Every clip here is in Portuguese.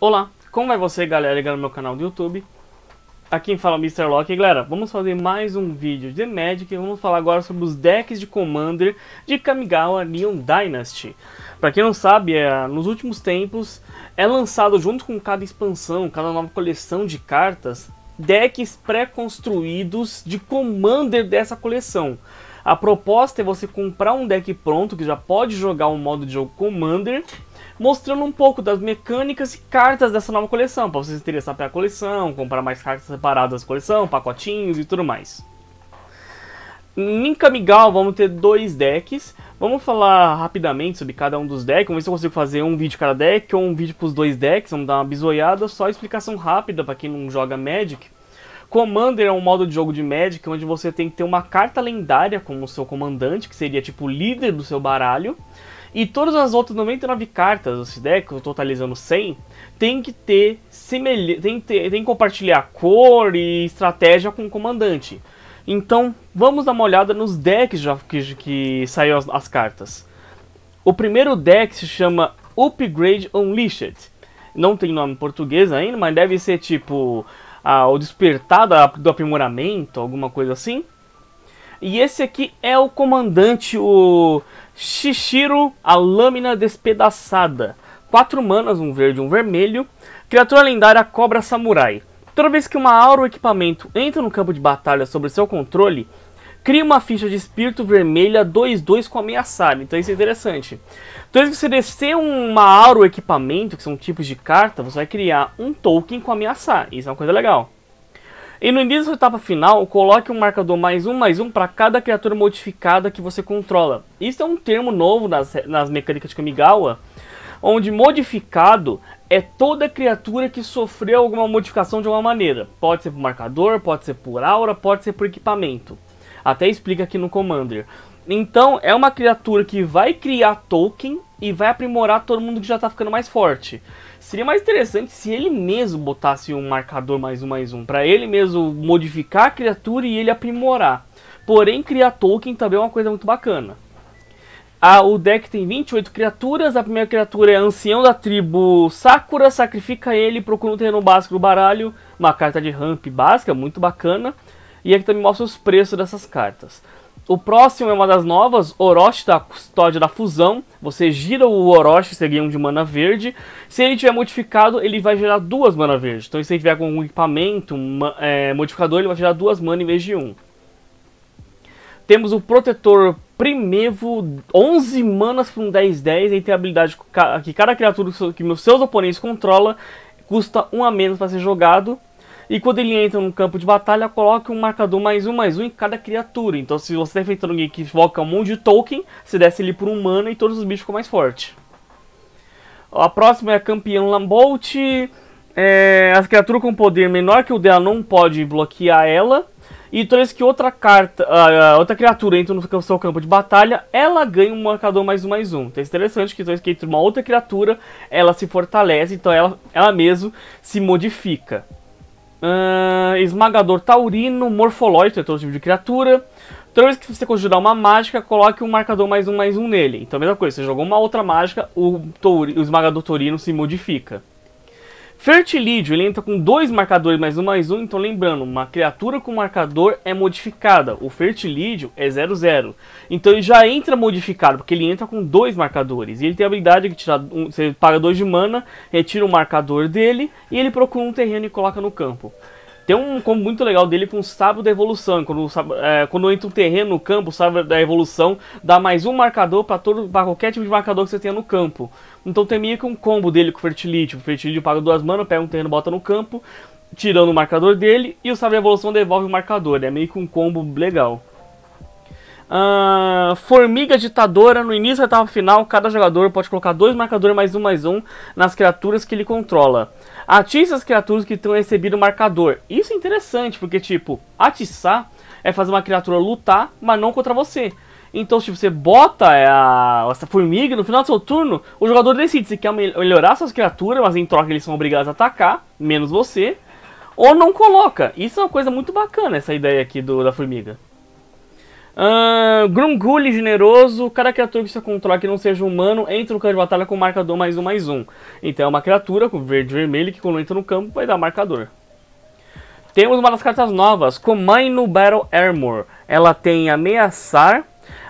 Olá, como vai você galera ligado no meu canal do YouTube? Aqui em fala é o Mr. Lock e galera, vamos fazer mais um vídeo de Magic vamos falar agora sobre os decks de Commander de Kamigawa Neon Dynasty. Pra quem não sabe, é, nos últimos tempos é lançado junto com cada expansão, cada nova coleção de cartas, decks pré-construídos de Commander dessa coleção. A proposta é você comprar um deck pronto que já pode jogar um modo de jogo Commander mostrando um pouco das mecânicas e cartas dessa nova coleção, para vocês interessarem interessar pela coleção, comprar mais cartas separadas da coleção, pacotinhos e tudo mais. Em migal vamos ter dois decks. Vamos falar rapidamente sobre cada um dos decks. Vamos ver se eu consigo fazer um vídeo cada deck ou um vídeo para os dois decks. Vamos dar uma bisoiada. Só explicação rápida para quem não joga Magic. Commander é um modo de jogo de Magic onde você tem que ter uma carta lendária como seu comandante, que seria tipo o líder do seu baralho. E todas as outras 99 cartas desse deck, totalizando 100, tem que ter, semelha... tem que, tem que compartilhar cor e estratégia com o comandante. Então, vamos dar uma olhada nos decks já que, que saiu as, as cartas. O primeiro deck se chama Upgrade Unleashed. Não tem nome em português ainda, mas deve ser tipo a o despertar do aprimoramento, alguma coisa assim. E esse aqui é o comandante, o Shishiro, a Lâmina Despedaçada. Quatro manas, um verde e um vermelho. Criatura lendária Cobra Samurai. Toda vez que uma aura ou equipamento entra no campo de batalha sobre seu controle, cria uma ficha de espírito vermelha 2-2 com ameaçar. Então isso é interessante. toda vez que você descer uma aura ou equipamento, que são tipos de carta, você vai criar um token com ameaçar. Isso é uma coisa legal. E no início da etapa final, coloque um marcador mais um mais um para cada criatura modificada que você controla. Isso é um termo novo nas, nas mecânicas de Kamigawa, onde modificado é toda criatura que sofreu alguma modificação de alguma maneira. Pode ser por marcador, pode ser por aura, pode ser por equipamento. Até explica aqui no Commander. Então é uma criatura que vai criar token e vai aprimorar todo mundo que já tá ficando mais forte. Seria mais interessante se ele mesmo botasse um marcador mais um mais um, para ele mesmo modificar a criatura e ele aprimorar. Porém, criar token também é uma coisa muito bacana. Ah, o deck tem 28 criaturas, a primeira criatura é Ancião da tribo Sakura, sacrifica ele, procura um terreno básico do baralho, uma carta de ramp básica, muito bacana. E aqui também mostra os preços dessas cartas. O próximo é uma das novas, Orochi da Custódia da Fusão. Você gira o Orochi, seria um de mana verde. Se ele tiver modificado, ele vai gerar duas mana verdes. Então se ele tiver com um equipamento, é, modificador, ele vai gerar duas mana em vez de um. Temos o Protetor Primevo, 11 manas por um 10-10. Ele tem a habilidade que cada criatura que seus oponentes controla custa um a menos para ser jogado. E quando ele entra no campo de batalha, coloque um marcador mais um mais um em cada criatura. Então se você está enfrentando alguém que invoca um monte de token, você desce ele por um mana e todos os bichos ficam mais fortes. A próxima é a campeão Lambolt. É, as criaturas com poder menor que o dela não pode bloquear ela. E toda vez que outra carta, uh, outra criatura entra no seu campo de batalha, ela ganha um marcador mais um mais um. Então é interessante que toda vez que entra uma outra criatura, ela se fortalece, então ela, ela mesmo se modifica. Uh, esmagador taurino, morfológico, é todo tipo de criatura. Toda vez que você conjurar uma mágica, coloque um marcador mais um mais um nele. Então, a mesma coisa, você jogou uma outra mágica, o, o esmagador taurino se modifica. Fertilídeo, ele entra com dois marcadores mais um mais um, então lembrando, uma criatura com marcador é modificada, o Fertilídeo é 00. Então ele já entra modificado, porque ele entra com dois marcadores, e ele tem a habilidade de tirar, um, você paga dois de mana, retira o marcador dele, e ele procura um terreno e coloca no campo. Tem um combo muito legal dele com o Sábio da Evolução. Quando, é, quando entra um terreno no campo, o Sábio da Evolução dá mais um marcador para qualquer tipo de marcador que você tenha no campo. Então tem meio que um combo dele com o Fertilite. O Fertilite paga duas manas, pega um terreno, bota no campo, tirando o marcador dele, e o Sábio da Evolução devolve o marcador. É meio que um combo legal. Uh, formiga ditadora, no início da etapa final, cada jogador pode colocar dois marcadores mais um mais um nas criaturas que ele controla. Atiça as criaturas que tenham recebido o marcador. Isso é interessante, porque tipo, atiçar é fazer uma criatura lutar, mas não contra você. Então, tipo, você bota é, a, essa formiga no final do seu turno, o jogador decide se quer melhorar suas criaturas, mas em troca eles são obrigados a atacar, menos você, ou não coloca. Isso é uma coisa muito bacana, essa ideia aqui do, da formiga. Uh, generoso, cada é criatura que você controla que não seja humano entra no campo de batalha com marcador mais um mais um. Então é uma criatura com verde e vermelho que quando entra no campo vai dar marcador. Temos uma das cartas novas, Comaino Battle Armor. Ela tem ameaçar.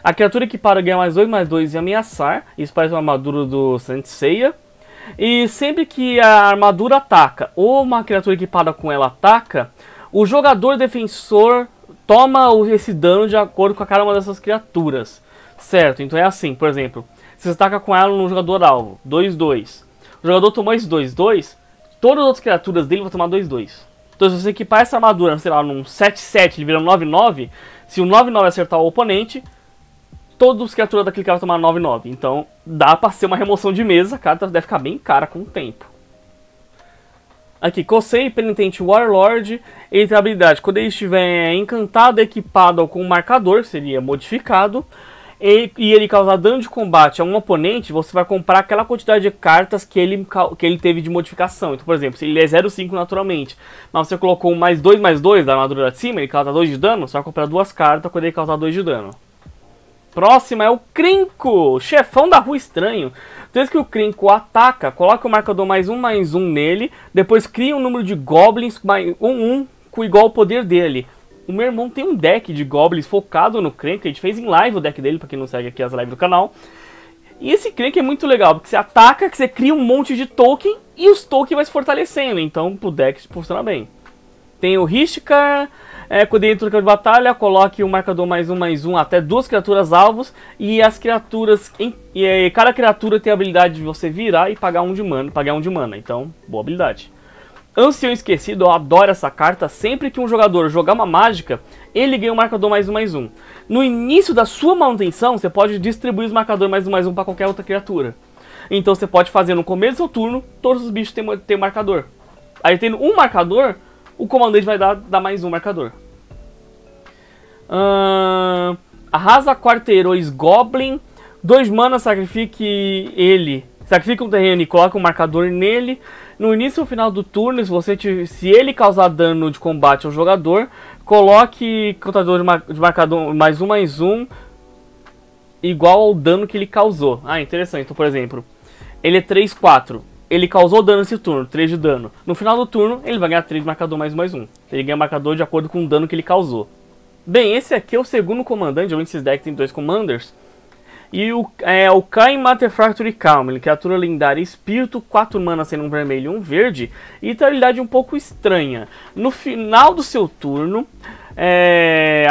A criatura que para ganha mais dois mais dois e ameaçar. Isso parece uma armadura do Santseia. E sempre que a armadura ataca ou uma criatura equipada com ela ataca, o jogador defensor toma esse dano de acordo com a cada uma dessas criaturas. Certo, então é assim, por exemplo, você ataca com ela no jogador alvo, 2-2. O jogador tomou esse 2-2, todas as outras criaturas dele vão tomar 2-2. Então se você equipar essa armadura, sei lá, num 7-7, ele vira um 9-9, se o 9-9 acertar o oponente, todas as criaturas daquele cara vão tomar 9-9. Então dá pra ser uma remoção de mesa, a carta deve ficar bem cara com o tempo. Aqui, Kosei, Penitente Warlord, ele tem a habilidade, quando ele estiver encantado, equipado com um marcador, que seria modificado, e, e, ele causar dano de combate a um oponente, você vai comprar aquela quantidade de cartas que ele, que ele teve de modificação. Então, por exemplo, se ele é 0,5 naturalmente, mas você colocou um mais 2 mais 2 da armadura de cima, ele causa 2 de dano, você vai comprar duas cartas quando ele causar 2 de dano. Próxima é o Crinco, chefão da Rua Estranho vez que o Krinko ataca, coloca o marcador mais um, mais um nele, depois cria um número de goblins mais um, um com igual poder dele. O meu irmão tem um deck de goblins focado no Krenk, a gente fez em live o deck dele, pra quem não segue aqui as lives do canal. E esse Krenk é muito legal, porque você ataca, que você cria um monte de token, e os tokens vai se fortalecendo, então pro deck funciona bem. Tem o Hishkar, é, dentro do campo de batalha, coloque um marcador mais um, mais um, até duas criaturas alvos. E as criaturas. Em, e, cada criatura tem a habilidade de você virar e pagar um de mana. Pagar um de mana. Então, boa habilidade. Ancião Esquecido, eu adoro essa carta. Sempre que um jogador jogar uma mágica, ele ganha um marcador mais um mais um. No início da sua manutenção, você pode distribuir os marcadores mais um mais um para qualquer outra criatura. Então você pode fazer no começo do seu turno, todos os bichos têm, têm marcador. Aí tendo um marcador, o comandante vai dar, dar mais um marcador. Uh, arrasa quarteirões Goblin. Dois manas, sacrifique ele. Sacrifica um terreno e coloca um marcador nele. No início ou final do turno, se, você te, se ele causar dano de combate ao jogador, coloque contador de, mar, de marcador mais um mais um igual ao dano que ele causou. Ah, interessante. Então, por exemplo, ele é 3, 4 ele causou dano nesse turno, 3 de dano. No final do turno, ele vai ganhar 3 de marcador mais mais 1. Ele ganha marcador de acordo com o dano que ele causou. Bem, esse aqui é o segundo comandante, onde esses decks tem dois commanders. E o, é, o Kai Matter Calm, ele é criatura lendária espírito, 4 mana sendo um vermelho e um verde, e habilidade um pouco estranha. No final do seu turno, é,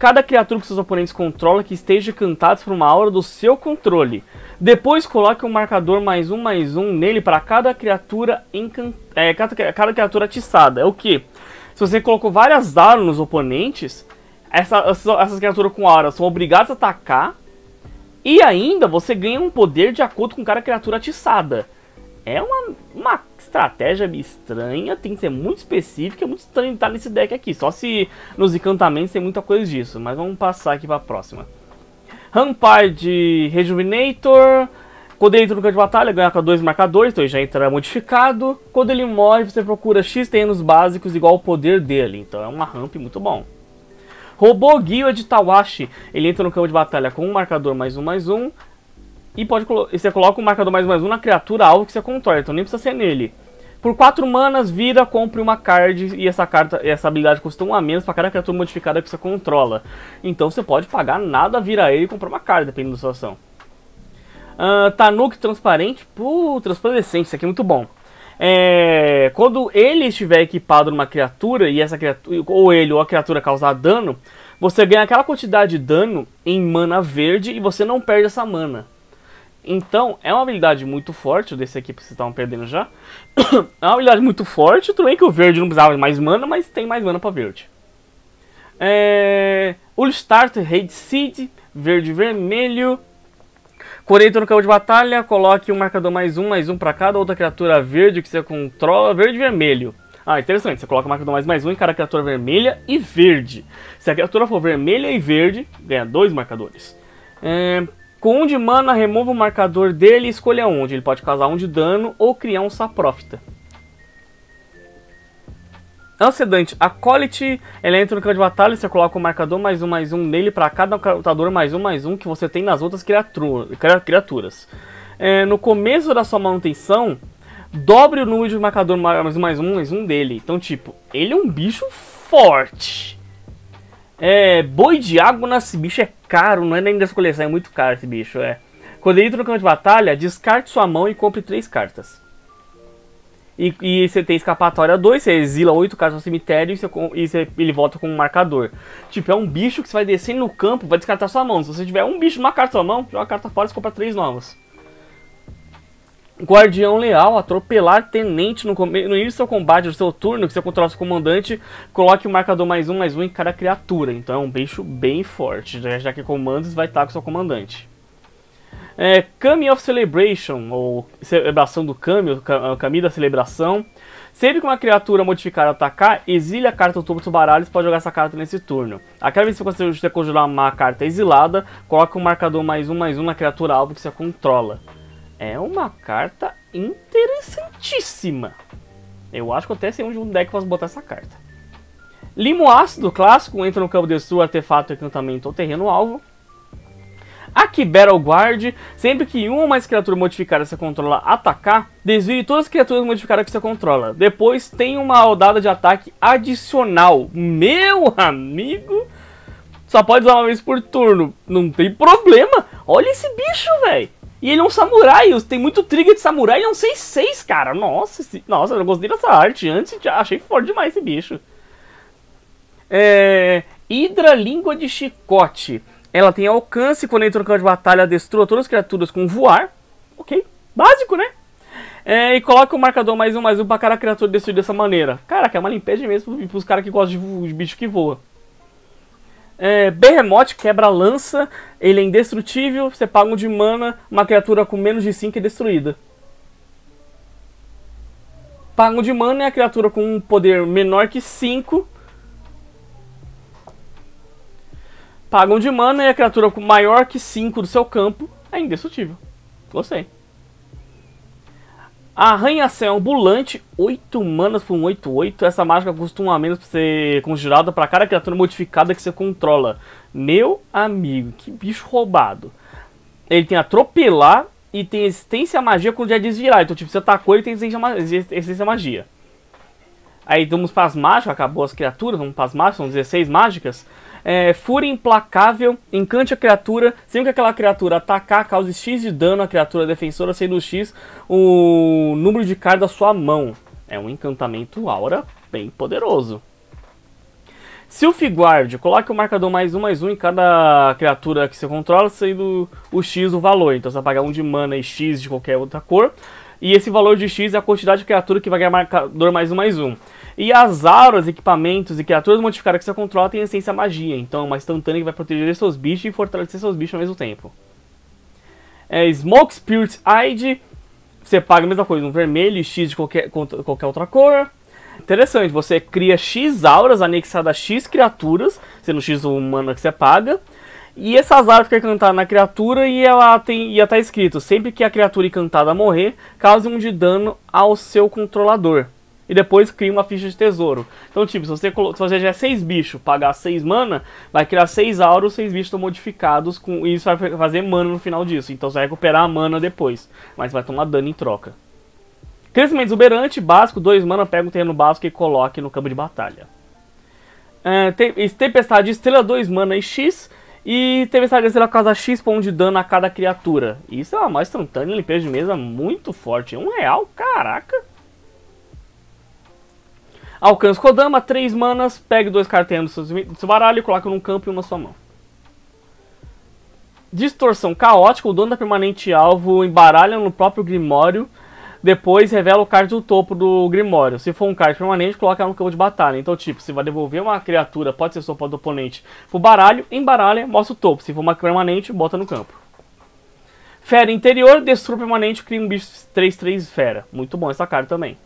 cada criatura que seus oponentes controlam que esteja encantada por uma aura do seu controle. Depois coloque um marcador mais um mais um nele para cada criatura encantada. É, cada, cada, criatura atiçada. É o que? Se você colocou várias auras nos oponentes, essa, essas, essas criaturas com aura são obrigadas a atacar. E ainda você ganha um poder de acordo com cada criatura atiçada. É uma, uma estratégia estranha, tem que ser muito específica, é muito estranho estar nesse deck aqui. Só se nos encantamentos tem muita coisa disso, mas vamos passar aqui para a próxima. de Rejuvenator, quando ele entra no campo de batalha, ganha com dois marcadores, então ele já entra modificado. Quando ele morre, você procura X terrenos básicos igual ao poder dele, então é uma ramp muito bom. Robô Guia de Tawashi, ele entra no campo de batalha com um marcador mais um mais um. E pode, você coloca um marcador mais um mais um na criatura alvo que você controla, então nem precisa ser nele. Por 4 manas, vira, compre uma card e essa carta, essa habilidade custa 1 um a menos para cada criatura modificada que você controla. Então você pode pagar nada, vira ele e comprar uma card, dependendo da sua ação. Uh, Tanuk transparente, pô, transparecente, isso aqui é muito bom. É, quando ele estiver equipado numa criatura e essa criatura, ou ele ou a criatura causar dano, você ganha aquela quantidade de dano em mana verde e você não perde essa mana. Então, é uma habilidade muito forte. O desse aqui vocês estavam perdendo já. é uma habilidade muito forte. Tudo bem que o verde não precisava de mais mana, mas tem mais mana pra verde. É... Ulstart, Raid Seed, verde vermelho. Coreito no campo de batalha, coloque um marcador mais um, mais um pra cada outra criatura verde que você controla, verde vermelho. Ah, interessante, você coloca o marcador mais mais um em cada criatura vermelha e verde. Se a criatura for vermelha e verde, ganha dois marcadores. É, com um de mana, remova o marcador dele e escolha onde. Ele pode causar um de dano ou criar um saprófita. a acólite, ela entra no campo de batalha, você coloca o um marcador mais um, mais um nele para cada lutador mais um, mais um que você tem nas outras criaturas. É, no começo da sua manutenção, dobre o número de marcador mais um, mais um, mais um dele. Então, tipo, ele é um bicho forte. É, boi de água esse bicho é caro, não é nem das coleções, é muito caro esse bicho, é. Quando ele entra no campo de batalha, descarte sua mão e compre três cartas. E, e você tem escapatória 2, você exila oito cartas no cemitério e, você, e você, ele volta com um marcador. Tipo, é um bicho que você vai descendo no campo, vai descartar sua mão. Se você tiver um bicho, uma carta na sua mão, joga a carta fora e compra três novas. Guardião Leal atropelar tenente no, no início do seu combate, do seu turno, que você controla seu comandante, coloque o marcador mais um, mais um em cada criatura. Então é um bicho bem forte, já que comandos vai estar com seu comandante. É, Kami of Celebration, ou Celebração do Kami, é, Kami da Celebração. Sempre que uma criatura modificada atacar, exile a carta do topo do baralho e pode jogar essa carta nesse turno. A cada vez que você conjurar uma carta exilada, coloque o um marcador mais um, mais um na criatura alvo que você controla é uma carta interessantíssima. Eu acho que até sei onde um deck é posso botar essa carta. Limo Ácido clássico entra no campo de sua artefato, encantamento ou terreno alvo. Aqui Battle Guard, sempre que uma ou mais criatura modificada você controla atacar, desvie todas as criaturas modificadas que você controla. Depois tem uma rodada de ataque adicional. Meu amigo, só pode usar uma vez por turno. Não tem problema. Olha esse bicho, velho. E ele é um samurai, tem muito trigger de samurai, ele é um 6-6, cara. Nossa, esse... nossa, eu gostei dessa arte. Antes achei forte demais esse bicho. É... Hidra Língua de Chicote. Ela tem alcance, quando entra no campo de batalha, destrua todas as criaturas com voar. Ok, básico, né? É, e coloca o marcador mais um, mais um pra cada criatura destruir dessa maneira. Caraca, é uma limpeza mesmo pros caras que gostam de, de bicho que voa. É, Behemoth quebra lança, ele é indestrutível, você paga um de mana, uma criatura com menos de 5 é destruída. Paga um de mana é a criatura com um poder menor que 5. Paga um de mana e a criatura com maior que 5 do seu campo é indestrutível. Gostei. Arranha-céu é ambulante, 8 manas por um 8-8. Essa mágica custa a menos pra ser conjurada para cada criatura modificada que você controla. Meu amigo, que bicho roubado. Ele tem atropelar e tem existência magia quando já é desvirar. Então, tipo, você atacou e tem existência magia. Aí vamos para as mágicas, acabou as criaturas, vamos para as mágicas, são 16 mágicas é, Fúria Implacável, encante a criatura, sempre que aquela criatura atacar, cause X de dano à criatura defensora, sendo X o número de cards da sua mão. É um encantamento aura bem poderoso. guard, coloque o marcador mais um, mais um em cada criatura que você controla, sendo o X o valor. Então você vai pagar um de mana e X de qualquer outra cor. E esse valor de X é a quantidade de criatura que vai ganhar marcador mais um mais um. E as auras, equipamentos e criaturas modificadas que você controla têm essência magia, então é uma instantânea que vai proteger seus bichos e fortalecer seus bichos ao mesmo tempo. É, Smoke Spirit Ide, você paga a mesma coisa, um vermelho e X de qualquer, qualquer outra cor. Interessante, você cria X auras anexadas a X criaturas, sendo X o humano que você paga. E essas árvores ficam é cantado na criatura e ela tem, ia estar tá escrito: sempre que a criatura encantada morrer, cause um de dano ao seu controlador. E depois cria uma ficha de tesouro. Então, tipo, se você, se você já é 6 bichos, pagar 6 mana, vai criar 6 auros, 6 bichos estão modificados, com, e isso vai fazer mana no final disso. Então você vai recuperar a mana depois, mas vai tomar dano em troca. Crescimento exuberante, básico, 2 mana, pega um terreno básico e coloque no campo de batalha. tempestade Estrela 2 mana e X e teve estabelecido a causa X ponto de dano a cada criatura. Isso é uma mais instantânea limpeza de mesa muito forte. Um real, caraca. Alcance Kodama, 3 manas, pegue dois cartões do seu baralho e coloque num campo e uma sua mão. Distorção caótica, o dono da permanente alvo embaralha no próprio Grimório depois revela o card do topo do Grimório. Se for um card permanente, coloca no campo de batalha. Então, tipo, se vai devolver uma criatura, pode ser sopa do oponente, pro baralho, embaralha, mostra o topo. Se for uma permanente, bota no campo. Fera interior, destrua permanente, cria um bicho 3-3 fera. Muito bom essa carta também.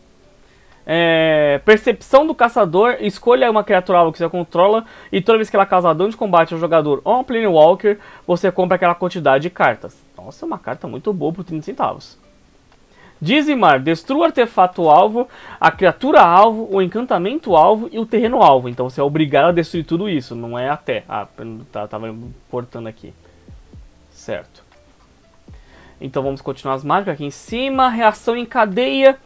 É, percepção do caçador, escolha uma criatura alvo que você controla e toda vez que ela é causa dano de combate ao jogador ou a um Planewalker, você compra aquela quantidade de cartas. Nossa, é uma carta muito boa por 30 centavos. Dizimar, destrua o artefato-alvo, a criatura-alvo, o encantamento-alvo e o terreno-alvo. Então você é obrigado a destruir tudo isso, não é até. Ah, tá, tava importando aqui. Certo. Então vamos continuar as mágicas aqui em cima. Reação em cadeia.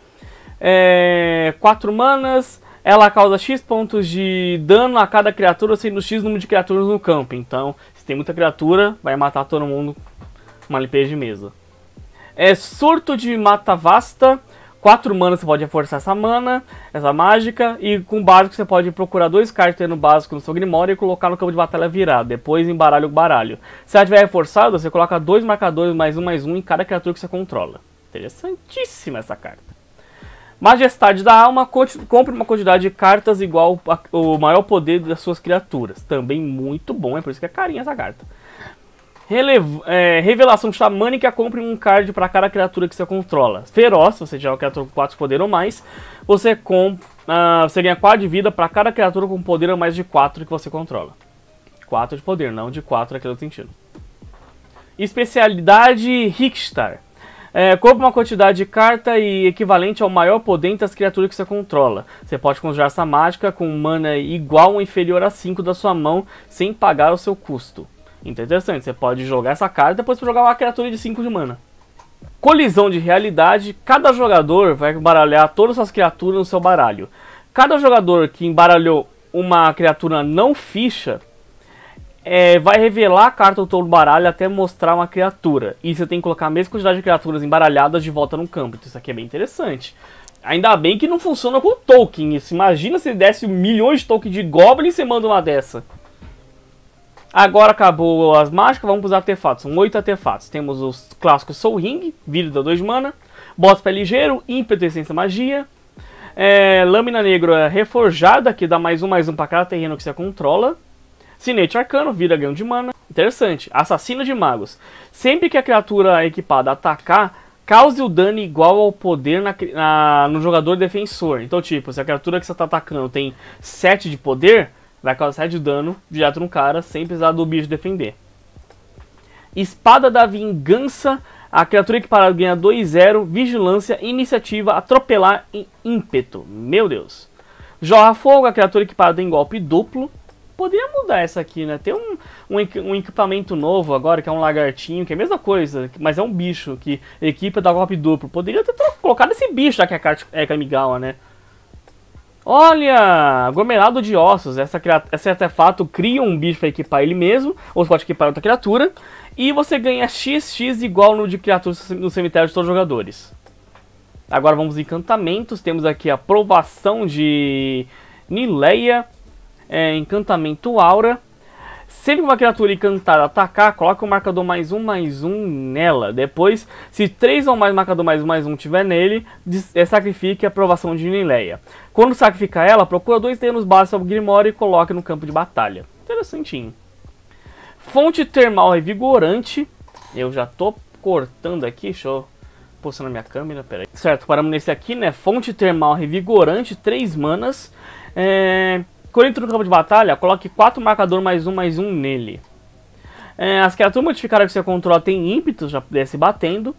4 é, manas. Ela causa X pontos de dano a cada criatura, sendo X número de criaturas no campo. Então, se tem muita criatura, vai matar todo mundo. Uma limpeza de mesa. É surto de mata vasta. 4 manas você pode reforçar essa mana, essa mágica, e com básico você pode procurar dois cartas no básico no seu Grimório e colocar no campo de batalha virado, depois embaralha o baralho. Se ela tiver reforçado, você coloca dois marcadores mais um mais um em cada criatura que você controla. Interessantíssima essa carta. Majestade da Alma, compre uma quantidade de cartas igual ao maior poder das suas criaturas. Também muito bom, é por isso que é carinha essa carta é, revelação xamânica, compre um card para cada criatura que você controla. Feroz, você tiver é uma criatura com 4 poder ou mais, você, compra, uh, você ganha 4 de vida para cada criatura com poder ou mais de 4 que você controla. 4 de poder, não de 4 naquele sentido. Especialidade Rickstar. É, compre uma quantidade de carta e equivalente ao maior poder entre as criaturas que você controla. Você pode conjurar essa mágica com mana igual ou inferior a 5 da sua mão sem pagar o seu custo interessante, você pode jogar essa carta e depois jogar uma criatura de 5 de mana. Colisão de realidade, cada jogador vai embaralhar todas as criaturas no seu baralho. Cada jogador que embaralhou uma criatura não ficha é, vai revelar a carta do todo baralho até mostrar uma criatura. E você tem que colocar a mesma quantidade de criaturas embaralhadas de volta no campo. Então isso aqui é bem interessante. Ainda bem que não funciona com token isso. Imagina se desse milhões de token de goblin e você manda uma dessa. Agora acabou as mágicas, vamos para os artefatos. São 8 artefatos. Temos os clássicos Soul Ring, da 2 mana, Boss Pé Ligeiro, Ímpeto Essência Magia, é, Lâmina Negra Reforjada, que dá mais um, mais um para cada terreno que você controla, Sinete Arcano, vira ganho de mana. Interessante. Assassino de Magos. Sempre que a criatura é equipada atacar, cause o dano igual ao poder na, na, no jogador defensor. Então, tipo, se a criatura que você está atacando tem 7 de poder, Vai causar 7 de dano direto no cara, sem precisar do bicho defender. Espada da Vingança. A criatura equiparada ganha 2-0, vigilância, iniciativa, atropelar e ímpeto. Meu Deus. Jorra fogo, a criatura equipada em golpe duplo. Poderia mudar essa aqui, né? Tem um, um, um, equipamento novo agora, que é um lagartinho, que é a mesma coisa, mas é um bicho que equipa da golpe duplo. Poderia ter colocado esse bicho, já que a carta é Kamigawa, né? Olha, aglomerado de ossos. Essa, esse artefato cria um bicho para equipar ele mesmo, ou você pode equipar outra criatura. E você ganha XX igual no de criaturas no cemitério de todos os jogadores. Agora vamos em encantamentos. Temos aqui a provação de Nileia, é, encantamento aura. Sempre que uma criatura encantada atacar, coloque o um marcador mais um, mais um nela. Depois, se três ou mais marcador mais um, mais um tiver nele, é, sacrifique a aprovação de Nileia. Quando sacrificar ela, procura dois termos básicos ao Grimório e coloque no campo de batalha. Interessantinho. Fonte termal revigorante. Eu já tô cortando aqui, deixa eu na minha câmera, peraí. Certo, paramos nesse aqui, né? Fonte termal revigorante, 3 manas. É... Quando entra no campo de batalha, coloque 4 marcador mais um, mais um nele. É, as criaturas modificadas que você controla têm ímpeto, já desce batendo.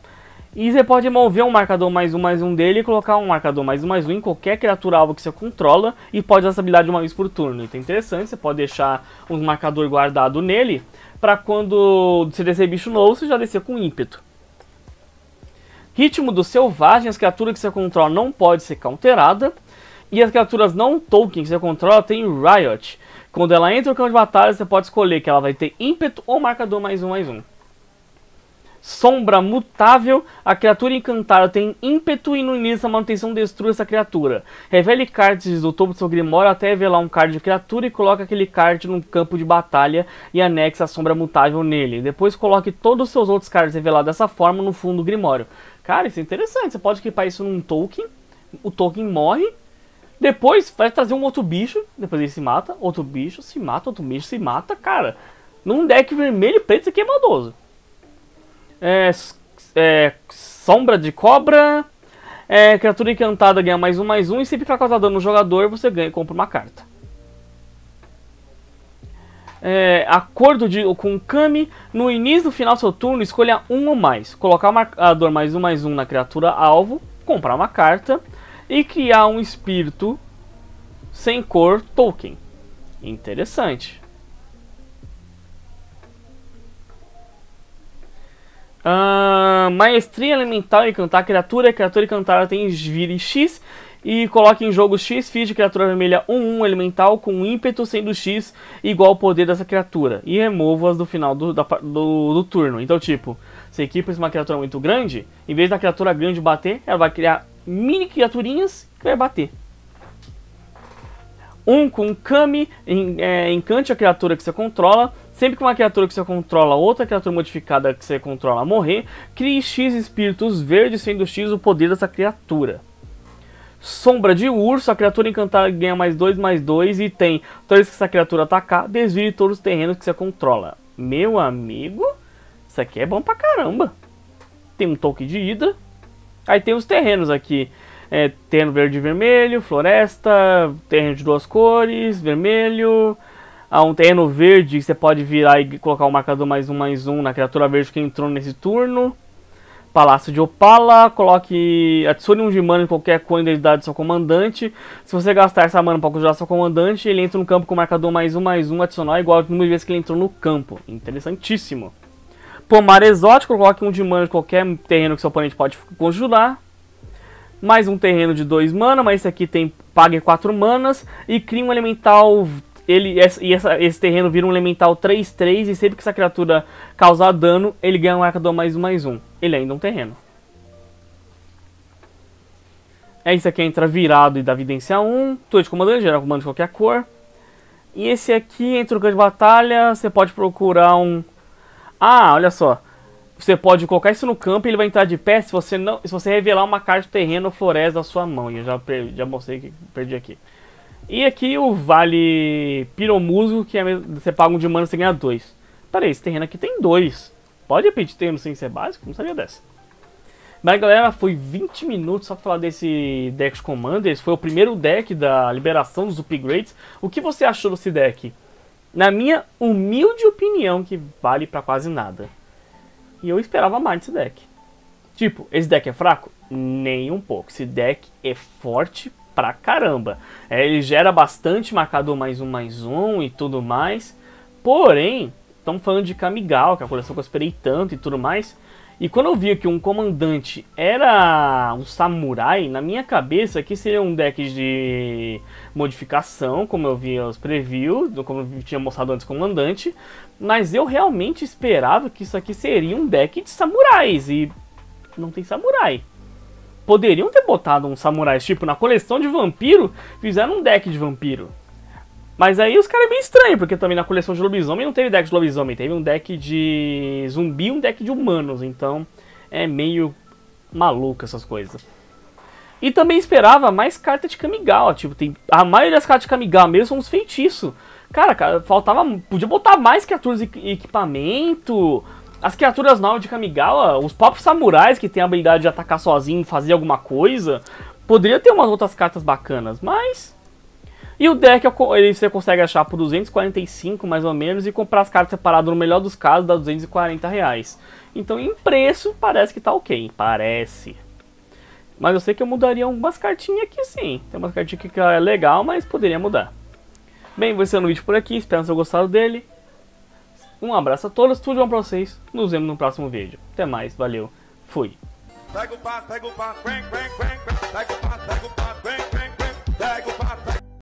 E você pode mover um marcador mais um mais um dele e colocar um marcador mais um mais um em qualquer criatura alvo que você controla e pode usar essa habilidade uma vez por turno. Então é interessante, você pode deixar um marcador guardado nele para quando você descer bicho novo, você já descer com ímpeto. Ritmo do Selvagem, as criaturas que você controla não pode ser counterada. E as criaturas não Tolkien que você controla tem Riot. Quando ela entra no campo de batalha, você pode escolher que ela vai ter ímpeto ou marcador mais um, mais um. Sombra mutável, a criatura encantada tem ímpeto e no início a manutenção destrua essa criatura. Revele cards do topo do seu grimório até revelar um card de criatura e coloque aquele card num campo de batalha e anexa a sombra mutável nele. Depois coloque todos os seus outros cards revelados dessa forma no fundo do grimório. Cara, isso é interessante, você pode equipar isso num token, o token morre depois vai trazer um outro bicho, depois ele se mata, outro bicho, se mata, outro bicho, se mata, cara. Num deck vermelho e preto isso aqui é maldoso. É, é, sombra de cobra. É, criatura encantada ganha mais um, mais um. E sempre que ela causa dano no jogador, você ganha compra uma carta. É, acordo de, com o Kami. No início do final do seu turno, escolha um ou mais. Colocar o marcador mais um, mais um na criatura alvo. Comprar uma carta e criar um espírito sem cor Tolkien. Interessante. Uh, maestria elemental encantar criatura, criatura encantada tem vire X e coloca em jogo X, ficha de criatura vermelha 1, 1 elemental com ímpeto sendo X igual ao poder dessa criatura e remova-as do final do, da, do, do turno. Então, tipo, se equipa é uma criatura muito grande, em vez da criatura grande bater, ela vai criar mini criaturinhas que vai bater. Um com Kami, em, é, encante a criatura que você controla. Sempre que uma criatura que você controla, outra criatura modificada que você controla morrer, crie X espíritos verdes, sendo X o poder dessa criatura. Sombra de Urso, a criatura encantada ganha mais 2, mais 2 e tem, toda vez que essa criatura atacar, desvie todos os terrenos que você controla. Meu amigo, isso aqui é bom pra caramba. Tem um toque de ida, Aí tem os terrenos aqui. É, terreno verde e vermelho, floresta, terreno de duas cores, vermelho. Há um terreno verde que você pode virar e colocar o um marcador mais um, mais um na criatura verde que entrou nesse turno. Palácio de Opala, coloque. Adicione um de mana em qualquer cor da do seu comandante. Se você gastar essa mana para conjurar seu comandante, ele entra no campo com o marcador mais um, mais um adicional, igual ao número de vezes que ele entrou no campo. Interessantíssimo. Pomar exótico, coloque um de mana de qualquer terreno que seu oponente pode conjurar. Mais um terreno de 2 mana, mas esse aqui tem pague 4 manas. E cria um elemental ele, e essa, esse terreno vira um elemental 3-3 e sempre que essa criatura causar dano, ele ganha um arcador mais um mais um. Ele é ainda um terreno. É isso aqui entra virado e dá evidência 1. Torre de comandante, geral comando de qualquer cor. E esse aqui entra o campo de batalha, você pode procurar um ah, olha só. Você pode colocar isso no campo e ele vai entrar de pé se você não, se você revelar uma carta de terreno ou floresta da sua mão. E eu já, perdi, já mostrei que perdi aqui. E aqui o Vale Piromuso, que é, você paga um de mana, você ganha dois. Peraí, esse terreno aqui tem dois. Pode pedir terreno sem ser básico? Não sabia dessa. Mas galera, foi 20 minutos só pra falar desse deck de Esse Foi o primeiro deck da liberação dos upgrades. O que você achou desse deck? na minha humilde opinião, que vale para quase nada. E eu esperava mais desse deck. Tipo, esse deck é fraco? Nem um pouco. Esse deck é forte pra caramba. É, ele gera bastante marcador mais um, mais um e tudo mais. Porém, estamos falando de Camigal que é a coleção que eu esperei tanto e tudo mais. E quando eu via que um comandante era um samurai, na minha cabeça aqui seria um deck de modificação, como eu via os previews, como eu tinha mostrado antes comandante, mas eu realmente esperava que isso aqui seria um deck de samurais e não tem samurai. Poderiam ter botado um samurai, tipo, na coleção de vampiro, fizeram um deck de vampiro. Mas aí os caras é meio estranho, porque também na coleção de lobisomem não teve deck de lobisomem, teve um deck de zumbi e um deck de humanos, então é meio maluco essas coisas. E também esperava mais carta de Kamigawa, tipo, tem a maioria das cartas de Kamigawa mesmo são uns feitiços. Cara, cara, faltava, podia botar mais criaturas e equipamento, as criaturas novas de Kamigawa, os próprios samurais que têm a habilidade de atacar sozinho, fazer alguma coisa, poderia ter umas outras cartas bacanas, mas e o deck ele, você consegue achar por 245 mais ou menos e comprar as cartas separadas no melhor dos casos dá 240 reais. Então em preço parece que tá ok, parece. Mas eu sei que eu mudaria algumas cartinhas aqui sim. Tem umas cartinhas que é legal, mas poderia mudar. Bem, vou encerrando o vídeo por aqui, espero que tenham gostado dele. Um abraço a todos, tudo bom pra vocês. Nos vemos no próximo vídeo. Até mais, valeu, fui. Pega o pega o pega o pega o